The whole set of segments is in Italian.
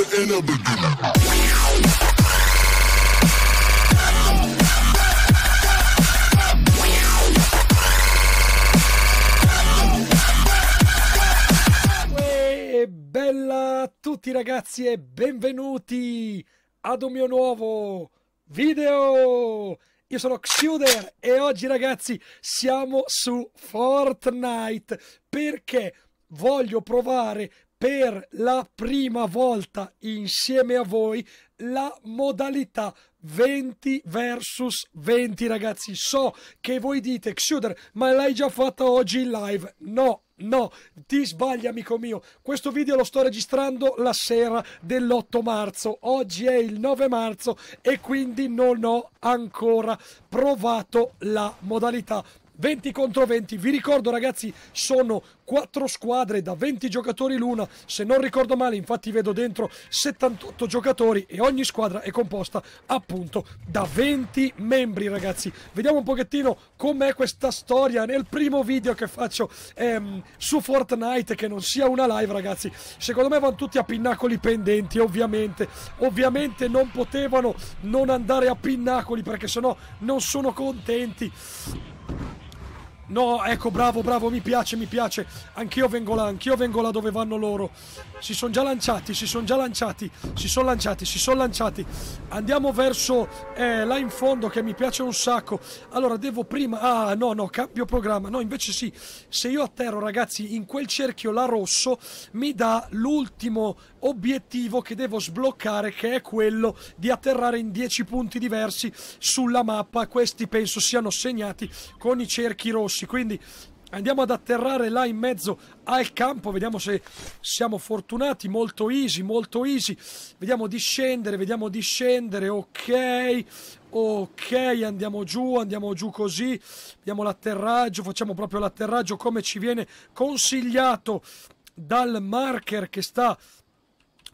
E Bella a tutti ragazzi e benvenuti ad un mio nuovo video! Io sono Xuder e oggi ragazzi siamo su Fortnite perché voglio provare per la prima volta insieme a voi la modalità 20 versus 20 ragazzi so che voi dite Xuder ma l'hai già fatta oggi in live no No, ti sbagli amico mio, questo video lo sto registrando la sera dell'8 marzo, oggi è il 9 marzo e quindi non ho ancora provato la modalità 20 contro 20. Vi ricordo ragazzi, sono 4 squadre da 20 giocatori l'una, se non ricordo male, infatti vedo dentro 78 giocatori e ogni squadra è composta appunto da 20 membri ragazzi. Vediamo un pochettino com'è questa storia nel primo video che faccio ehm, su Fortnite che non sia una live ragazzi. Secondo me vanno tutti a pinnacoli pendenti, ovviamente. Ovviamente non potevano non andare a pinnacoli perché sennò non sono contenti. No, ecco, bravo, bravo, mi piace, mi piace. Anch'io vengo là, anch'io vengo là dove vanno loro. Si sono già lanciati, si sono già lanciati, si sono lanciati, si sono lanciati. Andiamo verso eh, là in fondo che mi piace un sacco. Allora, devo prima... Ah, no, no, cambio programma. No, invece sì, se io atterro, ragazzi, in quel cerchio là rosso, mi dà l'ultimo obiettivo che devo sbloccare, che è quello di atterrare in 10 punti diversi sulla mappa. Questi penso siano segnati con i cerchi rossi russi, quindi Andiamo ad atterrare là in mezzo al campo, vediamo se siamo fortunati, molto easy, molto easy, vediamo di scendere, vediamo di scendere, ok, ok, andiamo giù, andiamo giù così, vediamo l'atterraggio, facciamo proprio l'atterraggio come ci viene consigliato dal marker che sta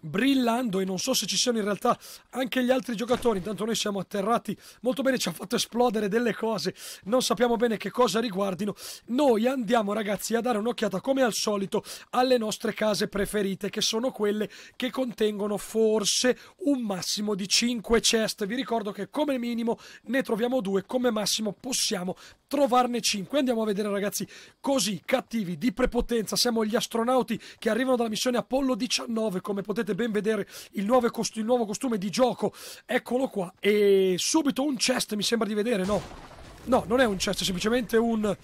brillando e non so se ci siano in realtà anche gli altri giocatori. Intanto noi siamo atterrati molto bene, ci ha fatto esplodere delle cose, non sappiamo bene che cosa riguardino. Noi andiamo ragazzi a dare un'occhiata come al solito alle nostre case preferite che sono quelle che contengono forse un massimo di 5 chest. Vi ricordo che come minimo ne troviamo due, come massimo possiamo trovarne 5. Andiamo a vedere ragazzi, così cattivi, di prepotenza, siamo gli astronauti che arrivano dalla missione Apollo 19, come potete ben vedere il nuovo, cost- il nuovo costume di gioco, eccolo qua, e subito un chest mi sembra di vedere, no? No, non è un chest, è semplicemente un,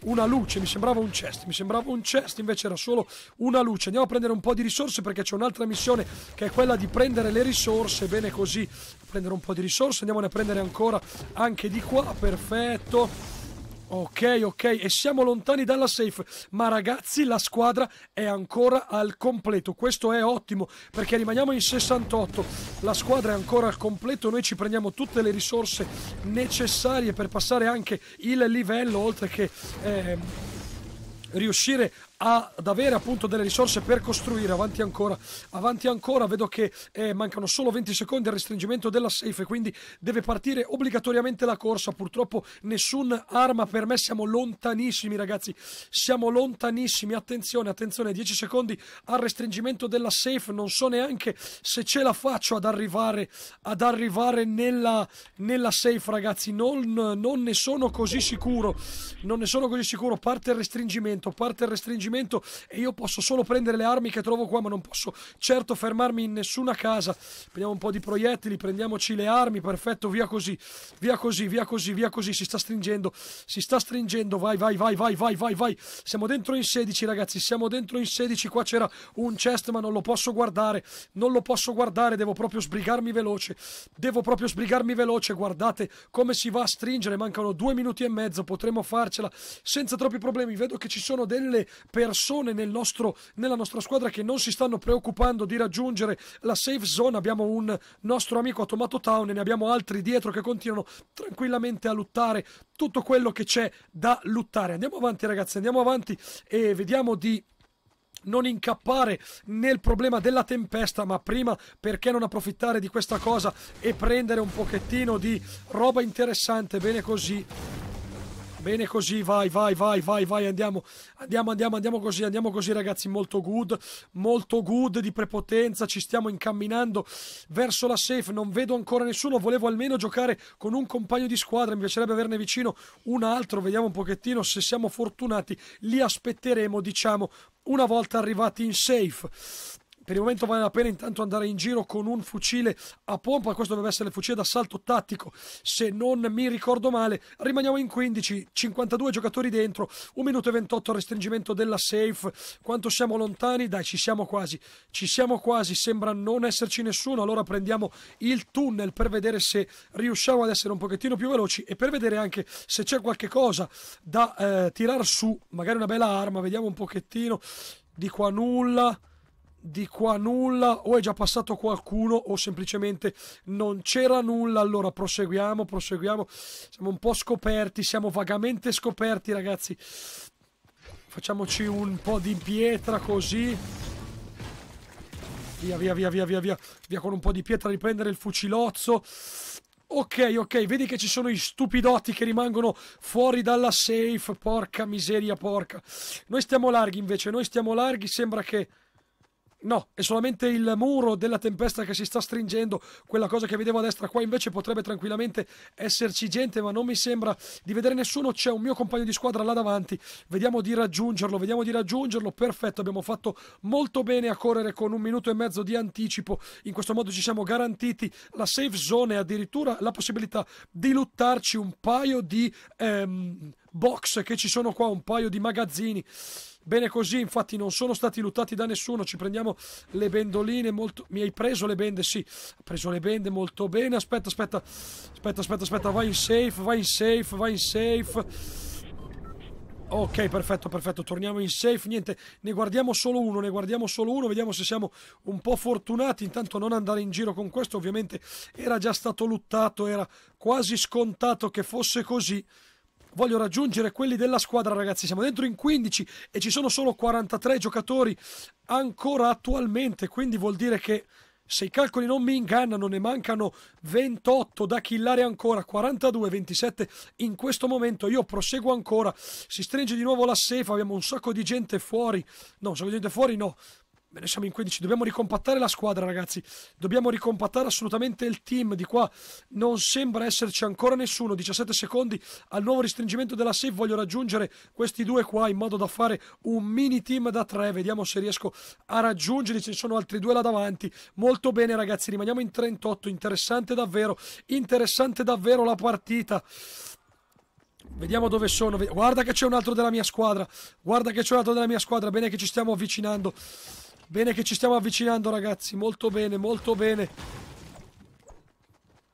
una luce. Mi sembrava un chest, mi sembrava un chest, invece era solo una luce. Andiamo a prendere un po' di risorse perché c'è un'altra missione che è quella di prendere le risorse. Bene così, prendere un po' di risorse. Andiamo a prendere ancora anche di qua. Perfetto. Ok, ok, e siamo lontani dalla safe, ma ragazzi la squadra è ancora al completo, questo è ottimo perché rimaniamo in 68, la squadra è ancora al completo, noi ci prendiamo tutte le risorse necessarie per passare anche il livello, oltre che... Eh, riuscire ad avere appunto delle risorse per costruire avanti ancora avanti ancora vedo che eh, mancano solo 20 secondi al restringimento della safe quindi deve partire obbligatoriamente la corsa purtroppo nessun arma per me siamo lontanissimi ragazzi siamo lontanissimi attenzione attenzione 10 secondi al restringimento della safe non so neanche se ce la faccio ad arrivare ad arrivare nella, nella safe ragazzi non, non ne sono così sicuro non ne sono così sicuro parte il restringimento parte il restringimento respingimento e io posso solo prendere le armi che trovo qua, ma non posso certo fermarmi in nessuna casa. Prendiamo un po' di proiettili, prendiamoci le armi, perfetto, via così, via così, via così, via così, si sta stringendo, si sta stringendo, vai, vai, vai, vai, vai, vai, vai. Siamo dentro in 16, ragazzi, siamo dentro in 16, qua c'era un chest, ma non lo posso guardare, non lo posso guardare, devo proprio sbrigarmi veloce, devo proprio sbrigarmi veloce, guardate come si va a stringere, mancano due minuti e mezzo, potremmo farcela senza troppi problemi, vedo che ci sono delle persone nel nostro, nella nostra squadra che non si stanno preoccupando di raggiungere la safe zone. Abbiamo un nostro amico a Tomato Town e ne abbiamo altri dietro che continuano tranquillamente a luttare tutto quello che c'è da luttare. Andiamo avanti, ragazzi, andiamo avanti e vediamo di non incappare nel problema della tempesta, ma prima perché non approfittare di questa cosa e prendere un pochettino di roba interessante, bene così. Bene così, vai, vai, vai, vai, vai, andiamo, andiamo, andiamo, andiamo così, andiamo così ragazzi, molto good, molto good di prepotenza, ci stiamo incamminando verso la safe, non vedo ancora nessuno, volevo almeno giocare con un compagno di squadra, mi piacerebbe averne vicino un altro, vediamo un pochettino se siamo fortunati, li aspetteremo diciamo una volta arrivati in safe per il momento vale la pena intanto andare in giro con un fucile a pompa, questo deve essere il fucile d'assalto tattico, se non mi ricordo male, rimaniamo in 15, 52 giocatori dentro, 1 minuto e 28 al restringimento della safe, quanto siamo lontani? Dai, ci siamo quasi, ci siamo quasi, sembra non esserci nessuno, allora prendiamo il tunnel per vedere se riusciamo ad essere un pochettino più veloci e per vedere anche se c'è qualche cosa da eh, tirar su, magari una bella arma, vediamo un pochettino, di qua nulla di qua nulla o è già passato qualcuno o semplicemente non c'era nulla allora proseguiamo proseguiamo siamo un po' scoperti siamo vagamente scoperti ragazzi facciamoci un po' di pietra così via via via via via via via con un po' di pietra riprendere il fucilozzo Ok, ok, vedi che ci sono i stupidotti che rimangono fuori dalla safe, porca miseria, porca. Noi stiamo larghi invece, noi stiamo larghi, sembra che... No, è solamente il muro della tempesta che si sta stringendo, quella cosa che vedevo a destra. Qua invece potrebbe tranquillamente esserci gente, ma non mi sembra di vedere nessuno. C'è un mio compagno di squadra là davanti. Vediamo di raggiungerlo, vediamo di raggiungerlo. Perfetto, abbiamo fatto molto bene a correre con un minuto e mezzo di anticipo. In questo modo ci siamo garantiti la safe zone e addirittura la possibilità di luttarci un paio di ehm, box che ci sono qua, un paio di magazzini. Bene così, infatti non sono stati luttati da nessuno, ci prendiamo le bendoline, molto... mi hai preso le bende, sì, ha preso le bende molto bene, aspetta, aspetta, aspetta, aspetta, aspetta, vai in safe, vai in safe, vai in safe. Ok, perfetto, perfetto, torniamo in safe, niente, ne guardiamo solo uno, ne guardiamo solo uno, vediamo se siamo un po' fortunati, intanto non andare in giro con questo, ovviamente era già stato luttato, era quasi scontato che fosse così, voglio raggiungere quelli della squadra, ragazzi. Siamo dentro in 15 e ci sono solo 43 giocatori ancora attualmente, quindi vuol dire che se i calcoli non mi ingannano, ne mancano 28 da killare ancora, 42, 27 in questo momento. Io proseguo ancora, si stringe di nuovo la sefa, abbiamo un sacco di gente fuori, no, un sacco di gente fuori no, ne siamo in 15. Dobbiamo ricompattare la squadra, ragazzi. Dobbiamo ricompattare assolutamente il team. Di qua non sembra esserci ancora nessuno. 17 secondi al nuovo restringimento della save. Voglio raggiungere questi due qua in modo da fare un mini team da tre. Vediamo se riesco a raggiungerli. Ce ne sono altri due là davanti. Molto bene, ragazzi. Rimaniamo in 38. Interessante davvero. Interessante davvero la partita. Vediamo dove sono. Guarda che c'è un altro della mia squadra. Guarda che c'è un altro della mia squadra. Bene che ci stiamo avvicinando. Bene che ci stiamo avvicinando, ragazzi. Molto bene, molto bene.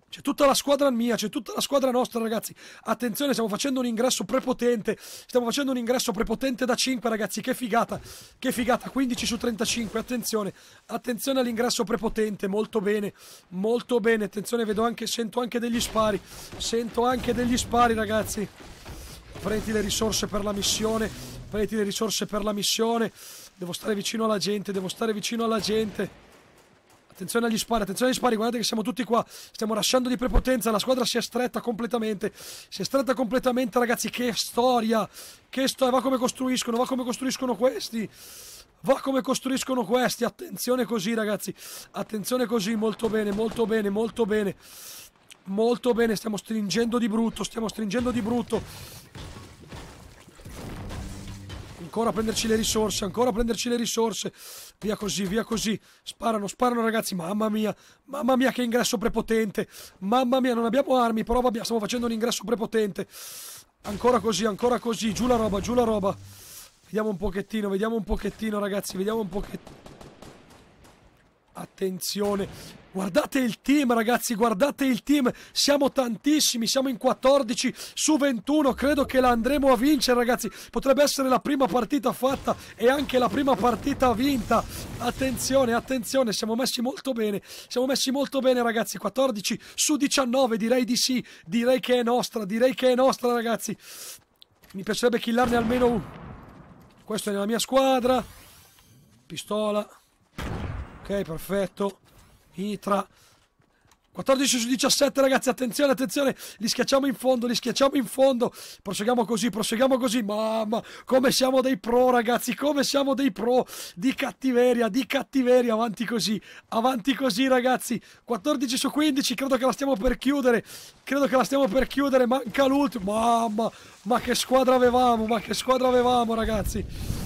C'è tutta la squadra mia, c'è tutta la squadra nostra, ragazzi. Attenzione, stiamo facendo un ingresso prepotente. Stiamo facendo un ingresso prepotente da 5, ragazzi. Che figata, che figata. 15 su 35, attenzione. Attenzione all'ingresso prepotente, molto bene. Molto bene, attenzione, vedo anche, sento anche degli spari. Sento anche degli spari, ragazzi. Prendi le risorse per la missione. Prendi le risorse per la missione. Devo stare vicino alla gente, devo stare vicino alla gente. Attenzione agli spari, attenzione agli spari, guardate che siamo tutti qua. Stiamo lasciando di prepotenza, la squadra si è stretta completamente. Si è stretta completamente, ragazzi, che storia. Che storia, va come costruiscono, va come costruiscono questi. Va come costruiscono questi, attenzione così ragazzi, attenzione così, molto bene, molto bene, molto bene. Molto bene, stiamo stringendo di brutto, stiamo stringendo di brutto ancora a prenderci le risorse, ancora a prenderci le risorse, via così, via così, sparano, sparano ragazzi, mamma mia, mamma mia che ingresso prepotente, mamma mia non abbiamo armi, però vabbè stiamo facendo un ingresso prepotente, ancora così, ancora così, giù la roba, giù la roba, vediamo un pochettino, vediamo un pochettino ragazzi, vediamo un pochettino, attenzione, Guardate il team, ragazzi, guardate il team. Siamo tantissimi, siamo in 14 su 21. Credo che la andremo a vincere, ragazzi. Potrebbe essere la prima partita fatta e anche la prima partita vinta. Attenzione, attenzione, siamo messi molto bene. Siamo messi molto bene, ragazzi. 14 su 19, direi di sì. Direi che è nostra, direi che è nostra, ragazzi. Mi piacerebbe killarne almeno uno. Questo è nella mia squadra. Pistola. Ok, perfetto. Itra. 14 su 17 ragazzi, attenzione, attenzione, li schiacciamo in fondo, li schiacciamo in fondo, proseguiamo così, proseguiamo così, mamma, come siamo dei pro ragazzi, come siamo dei pro di cattiveria, di cattiveria, avanti così, avanti così ragazzi, 14 su 15, credo che la stiamo per chiudere, credo che la stiamo per chiudere, manca l'ultimo, mamma, ma che squadra avevamo, ma che squadra avevamo ragazzi.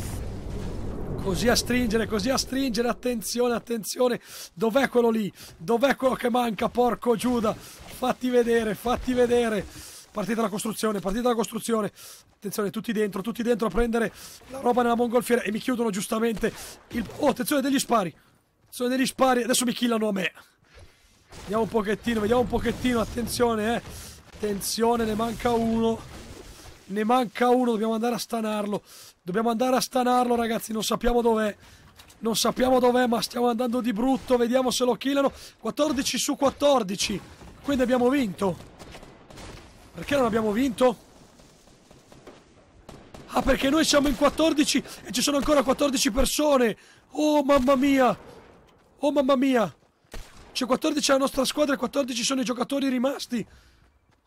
Così a stringere, così a stringere, attenzione, attenzione, dov'è quello lì? Dov'è quello che manca, porco Giuda? Fatti vedere, fatti vedere. Partita la costruzione, partita la costruzione. Attenzione, tutti dentro, tutti dentro a prendere la roba nella mongolfiera e mi chiudono giustamente il... Oh, attenzione degli spari. sono degli spari, adesso mi killano a me. Vediamo un pochettino, vediamo un pochettino, attenzione, eh. Attenzione, ne manca uno. Ne manca uno, dobbiamo andare a stanarlo. Dobbiamo andare a stanarlo, ragazzi, non sappiamo dov'è. Non sappiamo dov'è, ma stiamo andando di brutto. Vediamo se lo killano. 14 su 14. Quindi abbiamo vinto. Perché non abbiamo vinto? Ah, perché noi siamo in 14 e ci sono ancora 14 persone. Oh, mamma mia. Oh, mamma mia. C'è 14 la nostra squadra e 14 sono i giocatori rimasti.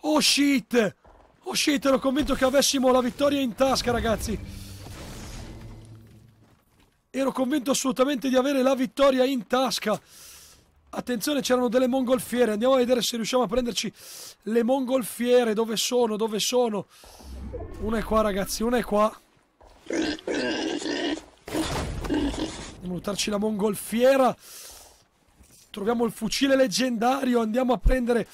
Oh, shit. Oh shit, ero convinto che avessimo la vittoria in tasca, ragazzi. Ero convinto assolutamente di avere la vittoria in tasca. Attenzione, c'erano delle mongolfiere. Andiamo a vedere se riusciamo a prenderci le mongolfiere. Dove sono? Dove sono? Una è qua, ragazzi. Una è qua. Andiamo a luttarci la mongolfiera. Troviamo il fucile leggendario. Andiamo a prendere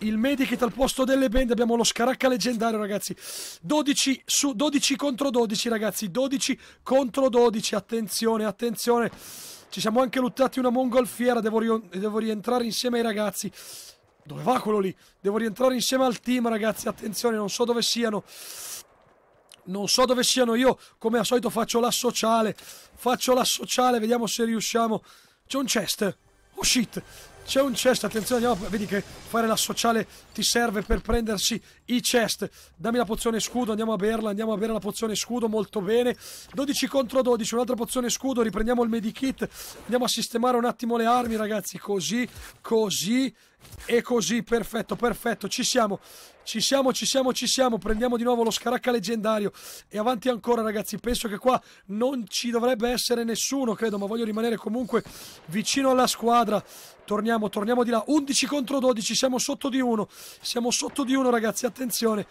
il medikit al posto delle bende abbiamo lo scaracca leggendario ragazzi 12 su 12 contro 12 ragazzi 12 contro 12 attenzione attenzione ci siamo anche luttati una mongolfiera devo, devo rientrare insieme ai ragazzi dove va quello lì? Devo rientrare insieme al team ragazzi attenzione non so dove siano non so dove siano io come al solito faccio la sociale faccio la sociale vediamo se riusciamo c'è un Chest oh shit c'è un chest, attenzione, andiamo, vedi che fare la sociale ti serve per prendersi i chest. Dammi la pozione scudo, andiamo a berla, andiamo a bere la pozione scudo, molto bene. 12 contro 12, un'altra pozione scudo, riprendiamo il medikit, andiamo a sistemare un attimo le armi ragazzi, così, così e così, perfetto, perfetto, ci siamo. Ci siamo, ci siamo, ci siamo. Prendiamo di nuovo lo scaracca leggendario. E avanti ancora, ragazzi. Penso che qua non ci dovrebbe essere nessuno, credo, ma voglio rimanere comunque vicino alla squadra. Torniamo, torniamo di là. 11 contro 12, siamo sotto di uno. Siamo sotto di uno, ragazzi. Attenzione.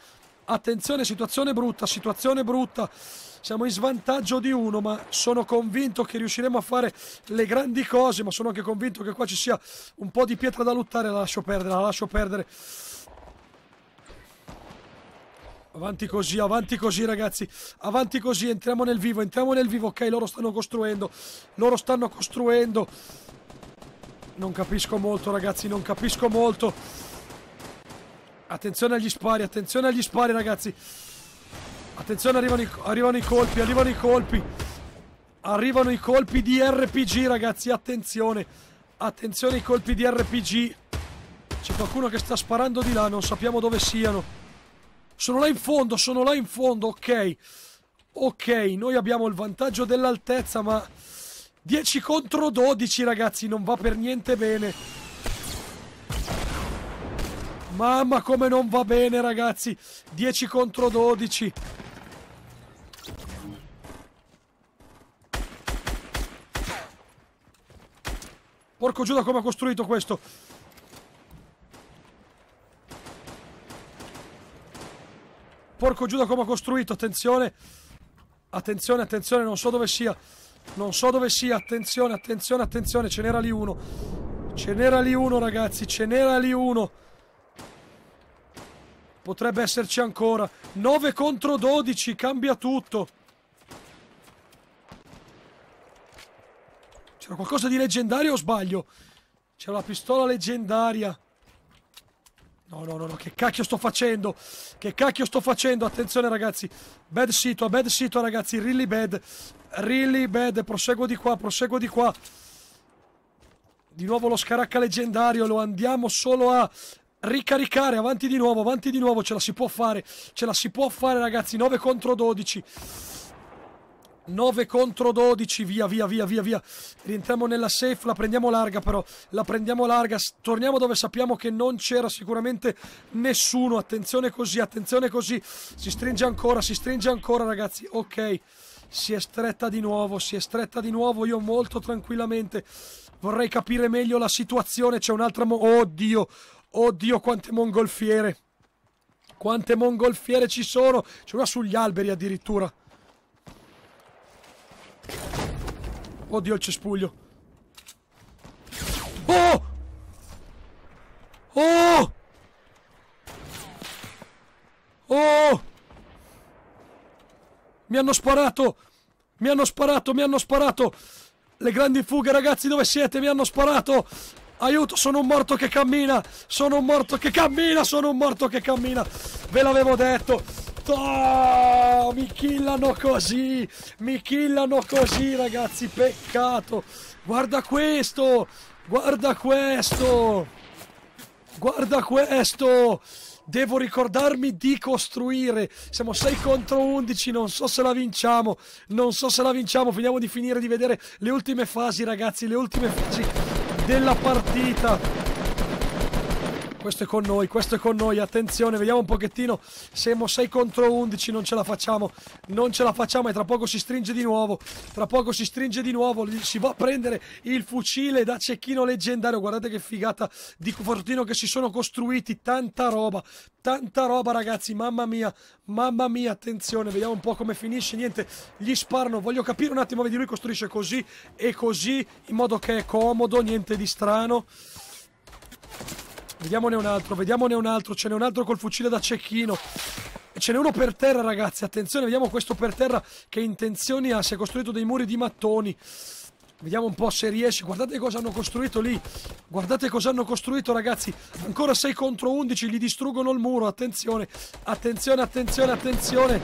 Attenzione, situazione brutta, situazione brutta. Siamo in svantaggio di uno, ma sono convinto che riusciremo a fare le grandi cose, ma sono anche convinto che qua ci sia un po' di pietra da lottare. La lascio perdere, la lascio perdere. Avanti così, avanti così ragazzi, avanti così, entriamo nel vivo, entriamo nel vivo, ok, loro stanno costruendo, loro stanno costruendo. Non capisco molto ragazzi, non capisco molto. Attenzione agli spari, attenzione agli spari ragazzi. Attenzione, arrivano i, arrivano i colpi, arrivano i colpi. Arrivano i colpi di RPG ragazzi, attenzione. Attenzione ai colpi di RPG. C'è qualcuno che sta sparando di là, non sappiamo dove siano. Sono là in fondo, sono là in fondo, ok. Ok, noi abbiamo il vantaggio dell'altezza, ma... 10 contro 12, ragazzi, non va per niente bene. Mamma, come non va bene, ragazzi. 10 contro 12. Porco Giuda come ha costruito questo. Porco Giuda come ha costruito, attenzione. Attenzione, attenzione, non so dove sia. Non so dove sia, attenzione, attenzione, attenzione, ce n'era lì uno. Ce n'era lì uno, ragazzi, ce n'era lì uno. Potrebbe esserci ancora. 9 contro 12, cambia tutto. C'era qualcosa di leggendario o sbaglio? C'era la pistola leggendaria. No, no, no, no, che cacchio sto facendo? Che cacchio sto facendo? Attenzione ragazzi, bad sito, eh, bad sito ragazzi, really bad, really bad, proseguo di qua, proseguo di qua. Di nuovo lo scaracca leggendario, lo andiamo solo a ricaricare, avanti di nuovo, avanti di nuovo, ce la si può fare, ce la si può fare ragazzi, 9 contro 12. 9 contro 12, via, via, via, via, via. Rientriamo nella safe, la prendiamo larga però, la prendiamo larga. Torniamo dove sappiamo che non c'era sicuramente nessuno. Attenzione così, attenzione così. Si stringe ancora, si stringe ancora ragazzi. Ok, si è stretta di nuovo, si è stretta di nuovo. Io molto tranquillamente vorrei capire meglio la situazione. C'è un'altra... Oddio, oddio quante mongolfiere. Quante mongolfiere ci sono. C'è una sugli alberi addirittura. Oddio il cespuglio. Oh! Oh! Oh! Mi hanno sparato! Mi hanno sparato, mi hanno sparato! Le grandi fughe, ragazzi, dove siete? Mi hanno sparato! Aiuto, sono un morto che cammina! Sono un morto che cammina! Sono un morto che cammina! Ve l'avevo detto! Oh, mi killano così! Mi killano così, ragazzi! Peccato! Guarda questo! Guarda questo! Guarda questo! Devo ricordarmi di costruire. Siamo 6 contro 11. Non so se la vinciamo. Non so se la vinciamo. Finiamo di finire di vedere le ultime fasi, ragazzi. Le ultime fasi della partita. Questo è con noi, questo è con noi, attenzione, vediamo un pochettino. Siamo 6 contro 11, non ce la facciamo, non ce la facciamo e tra poco si stringe di nuovo, tra poco si stringe di nuovo, si va a prendere il fucile da cecchino leggendario, guardate che figata di fortino che si sono costruiti, tanta roba, tanta roba ragazzi, mamma mia, mamma mia, attenzione, vediamo un po' come finisce, niente, gli sparano, voglio capire un attimo, vedi lui costruisce così e così, in modo che è comodo, niente di strano. Vediamone un altro, vediamone un altro. Ce n'è un altro col fucile da cecchino. Ce n'è uno per terra, ragazzi. Attenzione, vediamo questo per terra che intenzioni ha. Si è costruito dei muri di mattoni. Vediamo un po' se riesce. Guardate cosa hanno costruito lì. Guardate cosa hanno costruito, ragazzi. Ancora 6 contro 11. Gli distruggono il muro. Attenzione, attenzione, attenzione, attenzione.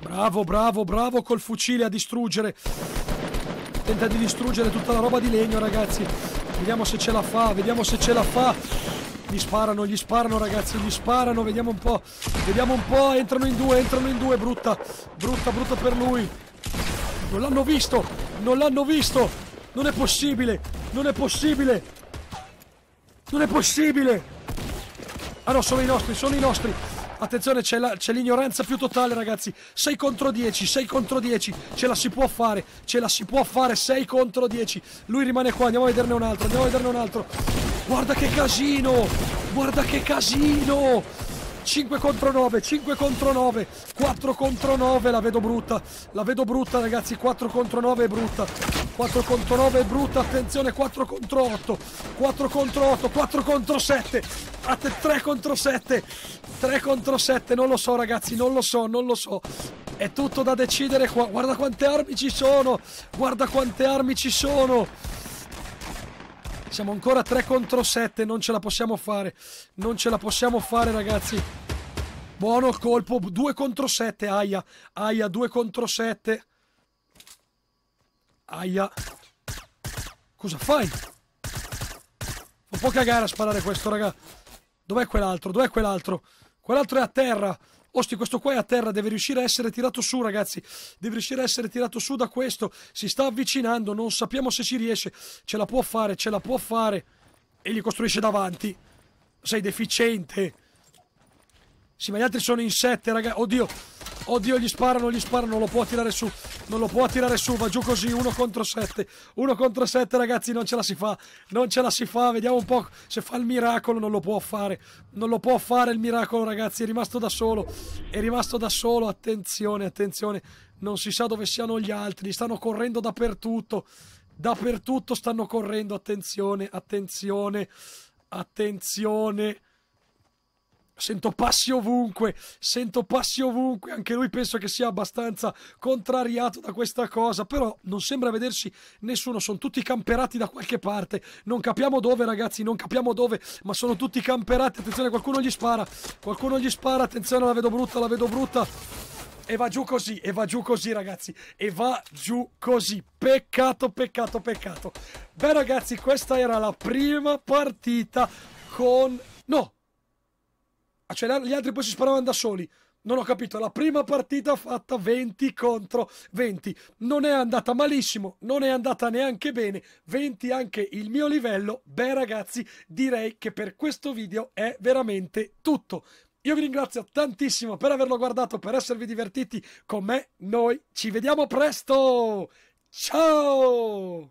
Bravo, bravo, bravo col fucile a distruggere tenta di distruggere tutta la roba di legno ragazzi vediamo se ce la fa vediamo se ce la fa gli sparano, gli sparano ragazzi, gli sparano, vediamo un po', vediamo un po', entrano in due, entrano in due, brutta, brutta, brutta per lui. Non l'hanno visto, non l'hanno visto, non è possibile, non è possibile, non è possibile. Ah no, sono i nostri, sono i nostri, Attenzione, c'è, l'ignoranza più totale, ragazzi. 6 contro 10, 6 contro 10. Ce la si può fare, ce la si può fare. 6 contro 10. Lui rimane qua, andiamo a vederne un altro, andiamo a vederne un altro. Guarda che casino, guarda che casino. 5 contro 9, 5 contro 9, 4 contro 9, la vedo brutta, la vedo brutta ragazzi, 4 contro 9 è brutta, 4 contro 9 è brutta, attenzione, 4 contro 8, 4 contro 8, 4 contro 7, 3 contro 7 3 contro 7 non lo so ragazzi non lo so non lo so è tutto da decidere qua guarda quante armi ci sono guarda quante armi ci sono siamo ancora 3 contro 7 non ce la possiamo fare non ce la possiamo fare ragazzi buono il colpo 2 contro 7 aia aia 2 contro 7 aia cosa fai? Un po' cagare a sparare questo, raga. Dov'è quell'altro? Dov'è quell'altro? Quell'altro è a terra. Osti, questo qua è a terra, deve riuscire a essere tirato su, ragazzi. Deve riuscire a essere tirato su da questo. Si sta avvicinando, non sappiamo se ci riesce. Ce la può fare, ce la può fare. E gli costruisce davanti. Sei deficiente. Sì, ma gli altri sono in 7, ragazzi. Oddio. Oddio, gli sparano, gli sparano. Non lo può tirare su. Non lo può tirare su. Va giù così. Uno contro sette. Uno contro sette, ragazzi. Non ce la si fa. Non ce la si fa. Vediamo un po' se fa il miracolo. Non lo può fare. Non lo può fare il miracolo, ragazzi. È rimasto da solo. È rimasto da solo. Attenzione, attenzione. Non si sa dove siano gli altri. Stanno correndo dappertutto. Dappertutto stanno correndo. Attenzione, attenzione. Attenzione. Sento passi ovunque, sento passi ovunque, anche lui penso che sia abbastanza contrariato da questa cosa, però non sembra vedersi nessuno, sono tutti camperati da qualche parte, non capiamo dove ragazzi, non capiamo dove, ma sono tutti camperati, attenzione qualcuno gli spara, qualcuno gli spara, attenzione la vedo brutta, la vedo brutta, e va giù così, e va giù così ragazzi, e va giù così. Peccato, peccato, peccato. Beh ragazzi, questa era la prima partita con... No, Ah, cioè gli altri poi si sparavano da soli. Non ho capito, la prima partita fatta 20 contro 20. Non è andata malissimo, non è andata neanche bene. 20 anche il mio livello. Beh ragazzi, direi che per questo video è veramente tutto. Io vi ringrazio tantissimo per averlo guardato, per esservi divertiti con me. Noi ci vediamo presto. Ciao!